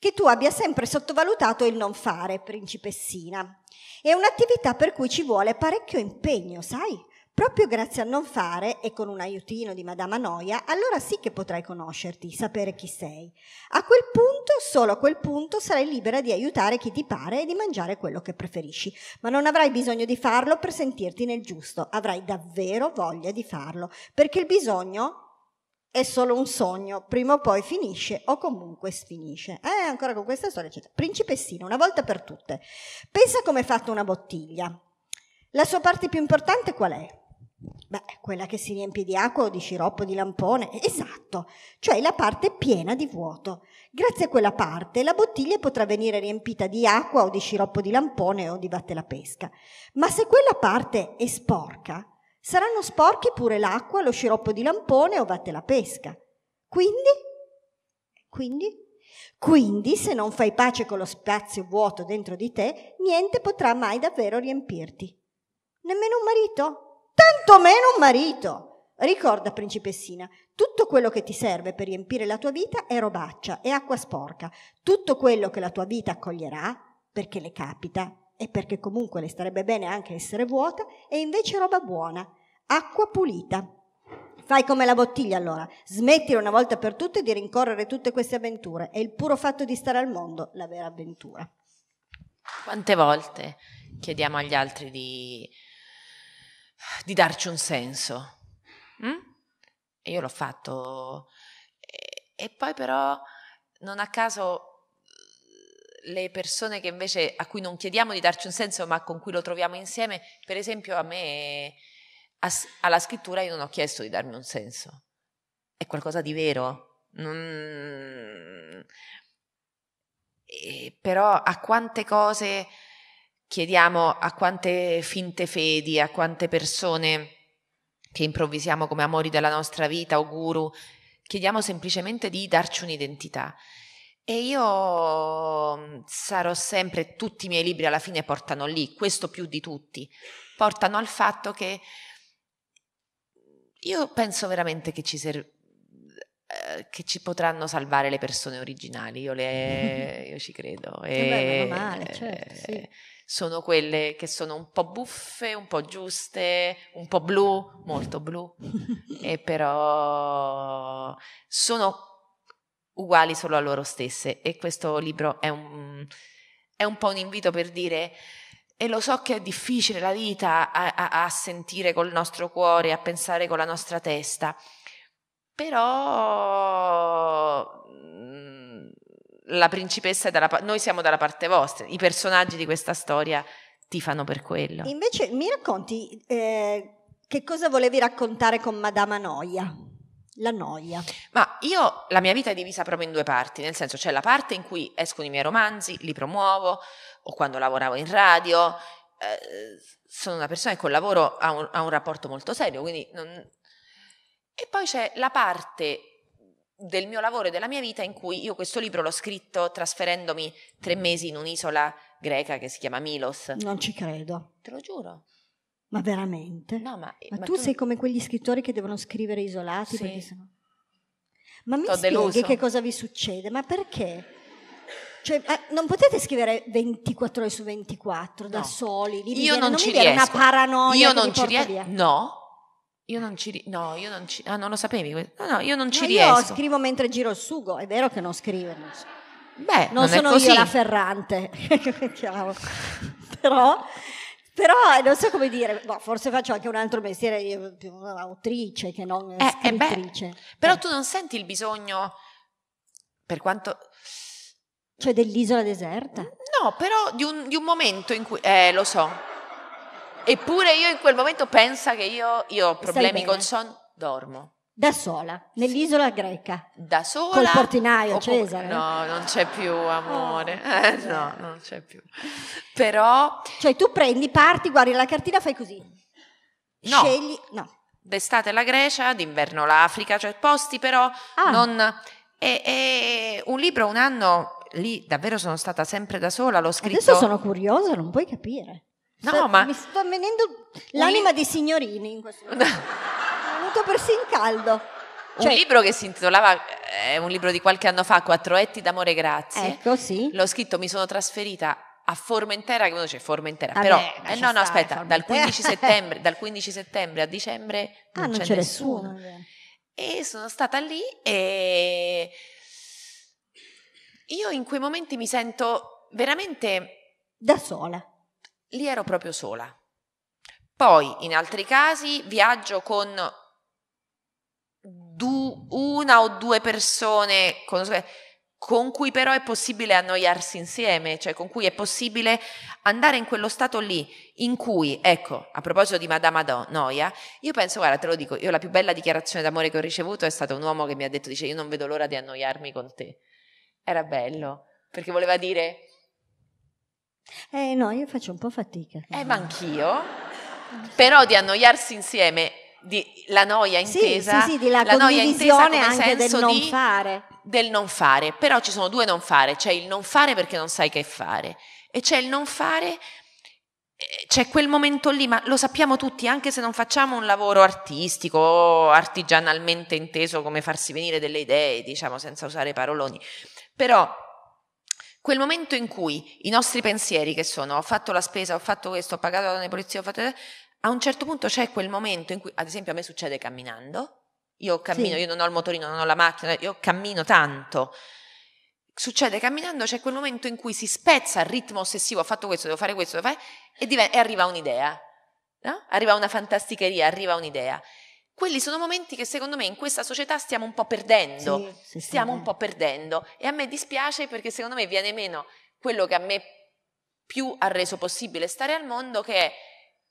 che tu abbia sempre sottovalutato il non fare, principessina. È un'attività per cui ci vuole parecchio impegno, sai? Proprio grazie al non fare e con un aiutino di Madama Noia, allora sì che potrai conoscerti, sapere chi sei. A quel punto, solo a quel punto, sarai libera di aiutare chi ti pare e di mangiare quello che preferisci. Ma non avrai bisogno di farlo per sentirti nel giusto, avrai davvero voglia di farlo, perché il bisogno è solo un sogno, prima o poi finisce o comunque sfinisce. Eh, ancora con questa storia, eccetera. Principessina, una volta per tutte. Pensa come è fatta una bottiglia. La sua parte più importante qual è? Beh, quella che si riempie di acqua o di sciroppo di lampone, esatto, cioè la parte piena di vuoto. Grazie a quella parte la bottiglia potrà venire riempita di acqua o di sciroppo di lampone o di vatte la pesca. Ma se quella parte è sporca, Saranno sporchi pure l'acqua, lo sciroppo di lampone o vatte la pesca. Quindi? Quindi? Quindi, se non fai pace con lo spazio vuoto dentro di te, niente potrà mai davvero riempirti. Nemmeno un marito? Tanto meno un marito! Ricorda, principessina, tutto quello che ti serve per riempire la tua vita è robaccia, è acqua sporca. Tutto quello che la tua vita accoglierà, perché le capita e perché comunque le starebbe bene anche essere vuota, è invece roba buona, Acqua pulita. Fai come la bottiglia allora, smettila una volta per tutte di rincorrere tutte queste avventure. È il puro fatto di stare al mondo la vera avventura. Quante volte chiediamo agli altri di, di darci un senso? Mm? E io l'ho fatto. E, e, poi però, non a caso, le persone che invece a cui non chiediamo di darci un senso, ma con cui lo troviamo insieme, per esempio a me alla scrittura io non ho chiesto di darmi un senso, è qualcosa di vero. Non... E, eh, però a quante cose chiediamo, a quante finte fedi, a quante persone che improvvisiamo come amori della nostra vita o guru, chiediamo semplicemente di darci un'identità. E io mm, sarò sempre, tutti i miei libri alla fine portano lì, questo più di tutti, portano al fatto che io penso veramente che ci, serv- eh, che ci potranno salvare le persone originali, io, le, io ci credo. Eh e, beh, male, certo, sì. Eh, sono quelle che sono un po' buffe, un po' giuste, un po' blu, molto blu, e però sono uguali solo a loro stesse e questo libro è un, è un po' un invito per dire e lo so che è difficile la vita a, a, a, sentire col nostro cuore, a pensare con la nostra testa, però mm, la principessa è dalla parte, noi siamo dalla parte vostra, i personaggi di questa storia ti fanno per quello. Invece mi racconti eh, che cosa volevi raccontare con Madama Noia? La noia. Ma io la mia vita è divisa proprio in due parti, nel senso c'è la parte in cui escono i miei romanzi, li promuovo, o quando lavoravo in radio, eh, sono una persona che col lavoro ha un, ha un rapporto molto serio, non... E poi c'è la parte del mio lavoro e della mia vita in cui io questo libro l'ho scritto trasferendomi tre mesi in un'isola greca che si chiama Milos. Non ci credo. Te lo giuro. Ma veramente? No, ma, eh, ma, ma tu, tu, sei come quegli scrittori che devono scrivere isolati sì. sennò... Ma mi T'ho spieghi deluso. che cosa vi succede? Ma perché? Cioè, eh, non potete scrivere 24 ore su 24 no. da soli, lì io non, non ci riesco. una paranoia io non ci riesco. No. Io non ci no, io non ci ah non lo sapevi. No, no, io non ci no, riesco. Io scrivo mentre giro il sugo, è vero che non scrivo. Non so. Beh, non, non sono io la Ferrante. però però non so come dire, boh, forse faccio anche un altro mestiere, più autrice che non eh, scrittrice. Eh beh, però eh. tu non senti il bisogno per quanto cioè dell'isola deserta? No, però di un, di un momento in cui... Eh, lo so. Eppure io in quel momento pensa che io, io ho problemi con sonno, dormo. Da sola, nell'isola greca. Da sola? Col portinaio, oppure, Cesare. No, non c'è più amore. Oh, eh, no, non c'è più. Però... Cioè tu prendi, parti, guardi la cartina, fai così. No. Scegli... No. D'estate la Grecia, d'inverno l'Africa, cioè posti però ah. non... E, e un libro un anno lì davvero sono stata sempre da sola, l'ho scritto... Adesso sono curiosa, non puoi capire. No, sto, ma... Mi sto venendo l'anima un... dei signorini in questo momento. È venuto persino in caldo. Cioè... Un libro che si intitolava, eh, è un libro di qualche anno fa, Quattro etti d'amore grazie. Ecco, sì. L'ho scritto, mi sono trasferita a Formentera, che uno dice Formentera, ah però... Beh, eh, no, no, aspetta, dal 15, settembre, dal 15, settembre, a dicembre ah, non, ah, c'è, c'è nessuno. nessuno. E sono stata lì e io in quei momenti mi sento veramente... Da sola. Lì ero proprio sola. Poi, in altri casi, viaggio con du- una o due persone con, con cui però è possibile annoiarsi insieme, cioè con cui è possibile andare in quello stato lì in cui, ecco, a proposito di Madame Do, Noia, io penso, guarda, te lo dico, io la più bella dichiarazione d'amore che ho ricevuto è stata un uomo che mi ha detto, dice, io non vedo l'ora di annoiarmi con te. Era bello, perché voleva dire... Eh no, io faccio un po' fatica. Eh, ma anch'io. Però di annoiarsi insieme, di, la noia intesa... Sì, sì, sì di la, la noia intesa come anche senso del non di, fare. Del non fare. Però ci sono due non fare. C'è il non fare perché non sai che fare. E c'è il non fare eh, c'è quel momento lì, ma lo sappiamo tutti, anche se non facciamo un lavoro artistico artigianalmente inteso come farsi venire delle idee, diciamo senza usare paroloni, però quel momento in cui i nostri pensieri che sono ho fatto la spesa, ho fatto questo, ho pagato la polizia, ho fatto... A un certo punto c'è quel momento in cui, ad esempio a me succede camminando, io cammino, sì. io non ho il motorino, non ho la macchina, io cammino tanto. Succede camminando, c'è quel momento in cui si spezza il ritmo ossessivo, ho fatto questo, devo fare questo, devo fare, e, div- e arriva un'idea, no? arriva una fantasticheria, arriva un'idea quelli sono momenti che secondo me in questa società stiamo un po' perdendo, sì, sì, stiamo sì. un po' perdendo e a me dispiace perché secondo me viene meno quello che a me più ha reso possibile stare al mondo che è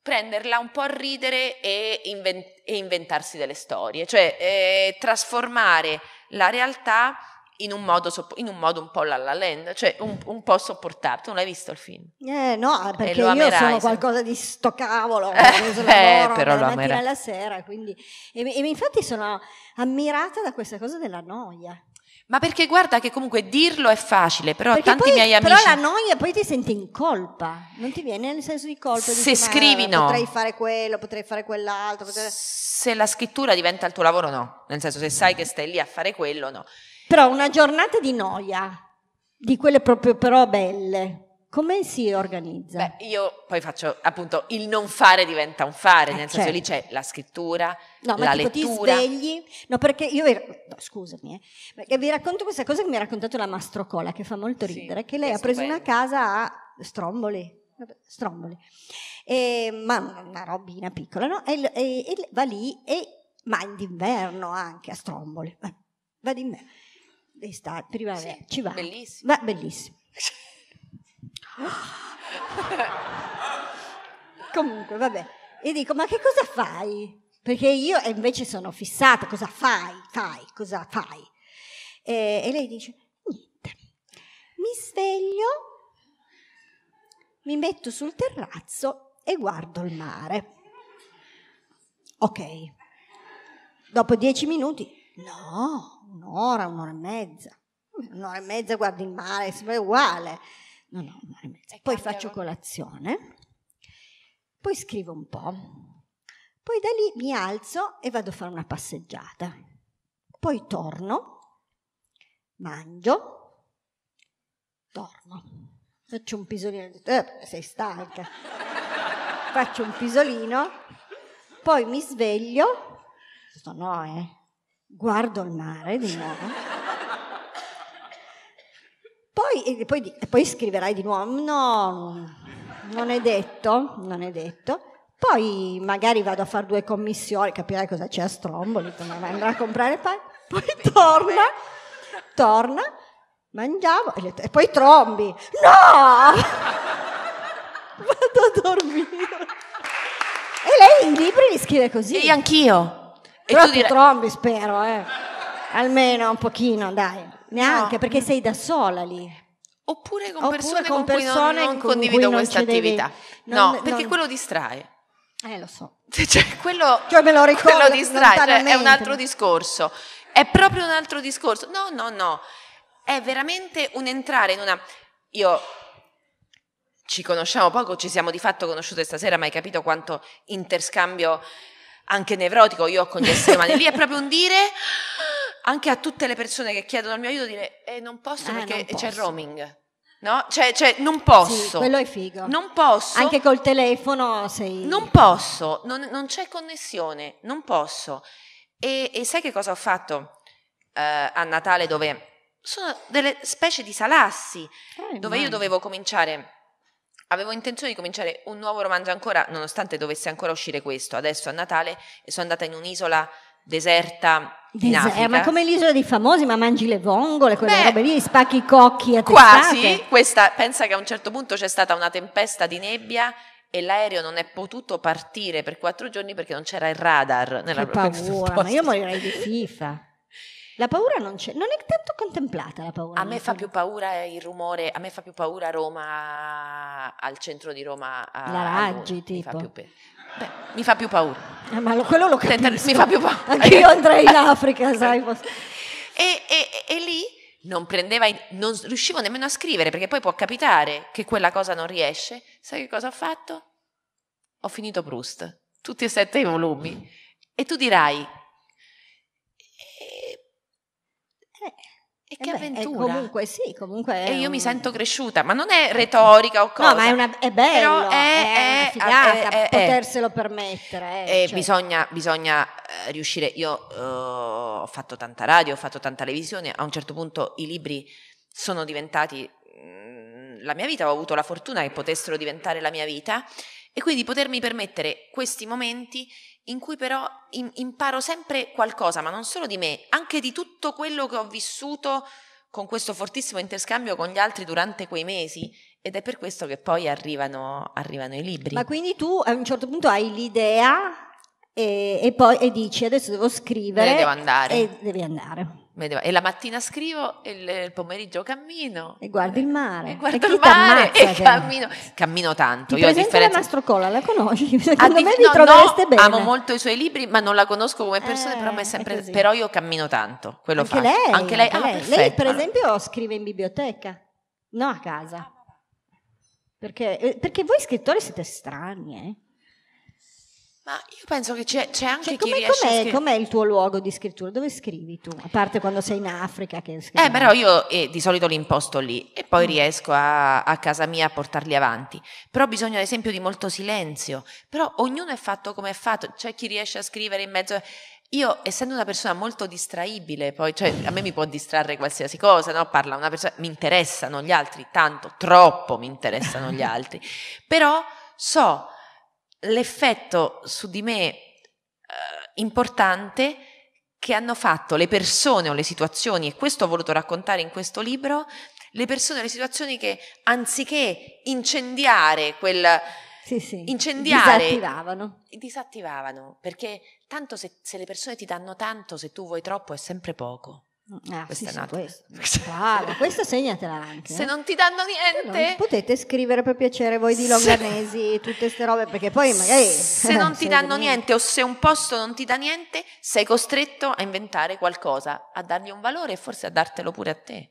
prenderla un po' a ridere e, invent- e inventarsi delle storie, cioè eh, trasformare la realtà in un modo, in un, modo un po' la, la land, cioè un, un po' sopportabile. Tu non l'hai visto il film? Eh, no, ah, eh, perché io amerai, sono qualcosa di sto cavolo, eh, lavoro, eh, però lo mattina alla sera, quindi... E, e infatti sono ammirata da questa cosa della noia. Ma perché guarda che comunque dirlo è facile, però perché tanti poi, miei amici... Però la noia poi ti senti in colpa, non ti viene nel senso di colpa. Se dici, scrivi no. Potrei fare quello, potrei fare quell'altro. Potrei... Se la scrittura diventa il tuo lavoro no, nel senso se sai che stai lì a fare quello no. Però una giornata di noia, di quelle proprio però belle, come si organizza? Beh, io poi faccio appunto il non fare diventa un fare, eh, nel certo. senso lì certo. c'è la scrittura, no, la ma tipo, lettura. Ti svegli? No, perché io no, scusami, eh, perché vi racconto questa cosa che mi ha raccontato la Mastrocola che fa molto ridere, sì, che lei ha preso stupendo. una casa a Stromboli. Stromboli, e, ma una robina piccola, no? E, e, e va lì, ma d'inverno anche a Stromboli, eh, va d'inverno d'estate, primavera, sì, ci va. Bellissimo. Va bellissimo. Comunque, vabbè. E dico, ma che cosa fai? Perché io invece sono fissata, cosa fai? Fai, cosa fai? E, e lei dice, niente. Mi sveglio, mi metto sul terrazzo e guardo il mare. Ok. Dopo dieci minuti, no, un'ora, un'ora e mezza. Un'ora e mezza guardo il mare, è uguale. No, no, un'ora e mezza. Poi faccio colazione, poi scrivo un po', poi da lì mi alzo e vado a fare una passeggiata. Poi torno, mangio, torno. Faccio un pisolino, eh, sei stanca. Faccio un pisolino, poi mi sveglio, sto no, eh, guardo il mare di nuovo. Poi, poi, poi, scriverai di nuovo, no, non è detto, non è detto. Poi magari vado a fare due commissioni, capirai cosa c'è a Stromboli, andrà a comprare pane, poi torna, torna, mangiamo e, e poi trombi. No! Vado a dormire. E lei i libri li scrive così. E anch'io. Però tu dire... trombi, spero, eh. Almeno un pochino, dai. Neanche, no. perché sei da sola lì. Oppure con Oppure persone con, con persone non, non con condivido questa attività. non, no, perché quello distrae. Eh, lo so. Cioè, quello, cioè me lo ricordo. Quello distrae, cioè, è un altro discorso. È proprio un altro discorso. No, no, no. È veramente un entrare in una... Io ci conosciamo poco, ci siamo di fatto conosciute stasera, ma hai capito quanto interscambio anche nevrotico, io ho congestione mani, lì è proprio un dire anche a tutte le persone che chiedono il mio aiuto dire eh, non posso eh, perché non posso. c'è il roaming. No? Cioè, cioè, non posso. Sì, quello è figo. Non posso. Anche col telefono sei... Non posso, non, non c'è connessione, non posso. E, e sai che cosa ho fatto uh, a Natale dove sono delle specie di salassi, eh, dove man. io dovevo cominciare Avevo intenzione di cominciare un nuovo romanzo ancora, nonostante dovesse ancora uscire questo. Adesso a Natale e sono andata in un'isola deserta in Desa- eh, Ma come l'isola dei famosi, ma mangi le vongole, quelle Beh, robe lì, spacchi i cocchi a Quasi, questa, pensa che a un certo punto c'è stata una tempesta di nebbia e l'aereo non è potuto partire per quattro giorni perché non c'era il radar. Nella che paura, ma io morirei di FIFA. La paura non c'è, non è tanto contemplata la paura. A me fa più paura il rumore, a me fa più paura Roma, al centro di Roma. A, la Raggi, Luna, tipo. Mi fa più, pe- Beh, mi fa più paura. Eh, ma lo, quello lo capisco. Mi fa più paura. Anche io andrei in Africa, sai. e, e, e lì non prendeva, non riuscivo nemmeno a scrivere, perché poi può capitare che quella cosa non riesce. Sai che cosa ho fatto? Ho finito Proust, tutti e sette i volumi. E tu dirai, E che beh, avventura! Comunque sì, comunque... E io un... mi sento cresciuta, ma non è eh. retorica o cosa. No, ma è, una, è bello, è, è, figata, è, è, poterselo permettere. Eh, cioè. bisogna, bisogna, eh, riuscire... Io uh, ho fatto tanta radio, ho fatto tanta televisione, a un certo punto i libri sono diventati... Mh, mm, la mia vita, ho avuto la fortuna che potessero diventare la mia vita e quindi potermi permettere questi momenti in cui però imparo sempre qualcosa, ma non solo di me, anche di tutto quello che ho vissuto con questo fortissimo interscambio con gli altri durante quei mesi ed è per questo che poi arrivano, arrivano i libri. Ma quindi tu a un certo punto hai l'idea e, e poi e dici adesso devo scrivere e devo andare. E devi andare. E la mattina scrivo, e il pomeriggio cammino. E guardi il mare. E guardo e il mare e cammino. Cammino tanto. Ti Io differenza... la Mastro Colla, la conosci? Secondo A me dif- no, trovereste no, bene. Amo molto i suoi libri, ma non la conosco come persona, eh, però, sempre... però, io cammino tanto, quello anche faccio. Lei, anche lei. Anche ah, lei. Perfetto. lei, per esempio, scrive in biblioteca, non a casa. Perché, eh, perché voi scrittori siete strani, eh? Ma io penso che c'è, c'è anche cioè, chi com'è, riesce com'è, a scri- com'è il tuo luogo di scrittura? Dove scrivi tu? A parte quando sei in Africa che scrivi. Eh, però io eh, di solito li imposto lì e poi mm. riesco a, a, casa mia a portarli avanti. Però bisogna ad esempio di molto silenzio. Però ognuno è fatto come è fatto. C'è chi riesce a scrivere in mezzo... Io, essendo una persona molto distraibile, poi, cioè, a me mi può distrarre qualsiasi cosa, no? Parla una persona, mi interessano gli altri, tanto, troppo mi interessano gli altri. Però so l'effetto su di me eh, importante che hanno fatto le persone o le situazioni, e questo ho voluto raccontare in questo libro, le persone o le situazioni che anziché incendiare quel... Sì, sì. Incendiare. Disattivavano. Disattivavano, perché tanto se, se le persone ti danno tanto, se tu vuoi troppo è sempre poco. Mm, ah, questa sì, è un'altra. Sì, questa. Brava, questa segnatela anche. Se eh. non ti danno niente, potete scrivere per piacere voi di Longanesi tutte queste robe perché poi magari se non ti danno niente o se un posto non ti dà niente, sei costretto a inventare qualcosa, a dargli un valore e forse a dartelo pure a te.